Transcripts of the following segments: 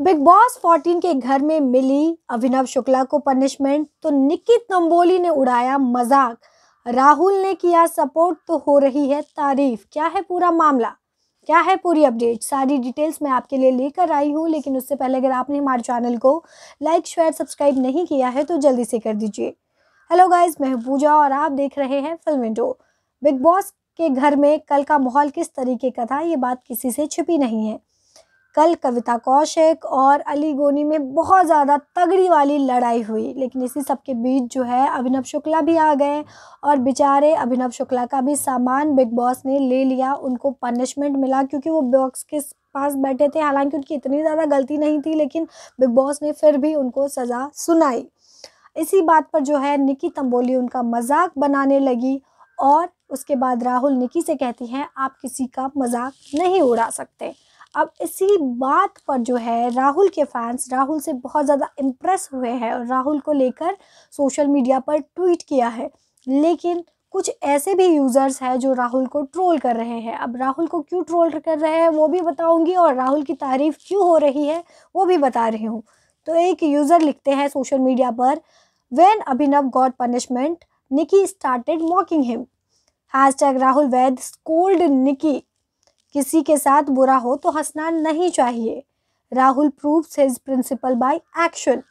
big boss 14 के घर में मिली अभिनव शुक्ला को पनिशमेंट तो निकित नंबोली ने उड़ाया मजाक राहुल ने किया सपोर्ट तो हो रही है तारीफ क्या है पूरा मामला क्या है पूरी अपडेट सारी डिटेल्स मैं आपके लिए लेकर आई हूँ लेकिन उससे पहले अगर आपने हमारे चैनल को लाइक शेयर सब्सक्राइब नहीं किया है तो जल्दी से कर दीजिए हेलो गाइज मैं पूजा और आप देख रहे हैं फिल्म विंडो बिग बॉस के घर में कल का माहौल किस तरीके का था ये बात किसी से छिपी नहीं है कल कविता कौशिक और अली गोनी में बहुत ज़्यादा तगड़ी वाली लड़ाई हुई लेकिन इसी सब के बीच जो है अभिनव शुक्ला भी आ गए और बेचारे अभिनव शुक्ला का भी सामान बिग बॉस ने ले लिया उनको पनिशमेंट मिला क्योंकि वो बॉक्स के पास बैठे थे हालांकि उनकी इतनी ज़्यादा गलती नहीं थी लेकिन बिग बॉस ने फिर भी उनको सज़ा सुनाई इसी बात पर जो है निकी तंबोली उनका मजाक बनाने लगी और उसके बाद राहुल निकी से कहती हैं आप किसी का मजाक नहीं उड़ा सकते अब इसी बात पर जो है राहुल के फैंस राहुल से बहुत ज़्यादा इम्प्रेस हुए हैं और राहुल को लेकर सोशल मीडिया पर ट्वीट किया है लेकिन कुछ ऐसे भी यूज़र्स हैं जो राहुल को ट्रोल कर रहे हैं अब राहुल को क्यों ट्रोल कर रहे हैं वो भी बताऊंगी और राहुल की तारीफ़ क्यों हो रही है वो भी बता रही हूँ तो एक यूज़र लिखते हैं सोशल मीडिया पर when Abhinav god punishment Nikki started mocking him hashtag Rahul Vaid scold Nikki किसी के साथ बुरा हो तो हंसना नहीं चाहिए Rahul proves his principle by action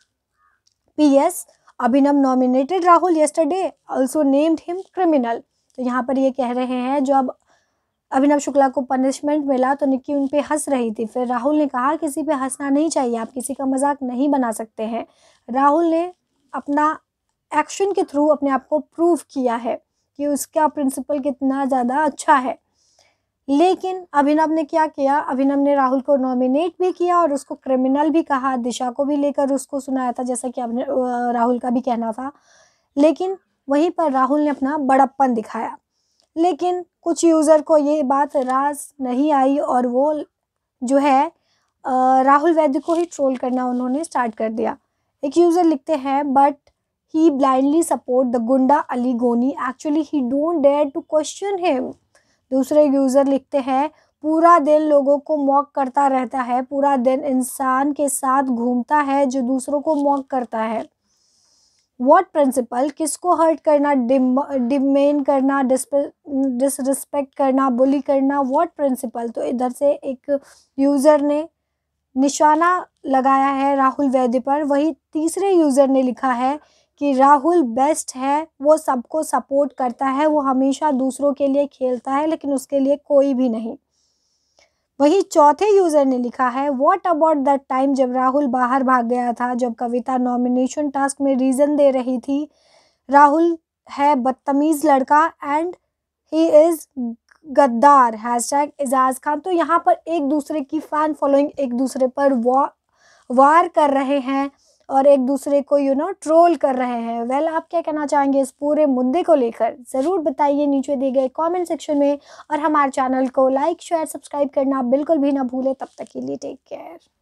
PS Abhinav nominated Rahul yesterday also named him criminal तो यहाँ पर ये कह रहे हैं जो अब अभिनव शुक्ला को पनिशमेंट मिला तो निक्की उन पर हंस रही थी फिर राहुल ने कहा किसी पे हंसना नहीं चाहिए आप किसी का मजाक नहीं बना सकते हैं राहुल ने अपना एक्शन के थ्रू अपने आप को प्रूव किया है कि उसका प्रिंसिपल कितना ज़्यादा अच्छा है लेकिन अभिनव ने क्या किया अभिनव ने राहुल को नॉमिनेट भी किया और उसको क्रिमिनल भी कहा दिशा को भी लेकर उसको सुनाया था जैसा कि अभिनव राहुल का भी कहना था लेकिन वहीं पर राहुल ने अपना बड़प्पन दिखाया लेकिन कुछ यूज़र को ये बात राज नहीं आई और वो जो है राहुल वैद्य को ही ट्रोल करना उन्होंने स्टार्ट कर दिया एक यूज़र लिखते हैं but he blindly support the gunda Aly Goni actually he don't dare to question him दूसरे यूज़र लिखते हैं पूरा दिन लोगों को मॉक करता रहता है पूरा दिन इंसान के साथ घूमता है जो दूसरों को मॉक करता है वॉट प्रिंसिपल किसको हर्ट करना डिमेन करना डिसरिस्पेक्ट करना बुली करना वॉट प्रिंसिपल तो इधर से एक यूज़र ने निशाना लगाया है राहुल वैद्य पर वही तीसरे यूज़र ने लिखा है कि राहुल बेस्ट है वो सबको सपोर्ट करता है वो हमेशा दूसरों के लिए खेलता है लेकिन उसके लिए कोई भी नहीं वही चौथे यूज़र ने लिखा है वॉट अबाउट दैट टाइम जब राहुल बाहर भाग गया था जब कविता नॉमिनेशन टास्क में रीज़न दे रही थी राहुल है बदतमीज़ लड़का and he is gaddar hashtag Ejaz Khan तो यहाँ पर एक दूसरे की फ़ैन फॉलोइंग एक दूसरे पर वॉ वार कर रहे हैं और एक दूसरे को यू नो ट्रोल कर रहे हैं वेल आप क्या कहना चाहेंगे इस पूरे मुद्दे को लेकर ज़रूर बताइए नीचे दिए गए कमेंट सेक्शन में और हमारे चैनल को लाइक शेयर सब्सक्राइब करना बिल्कुल भी ना भूलें तब तक के लिए टेक केयर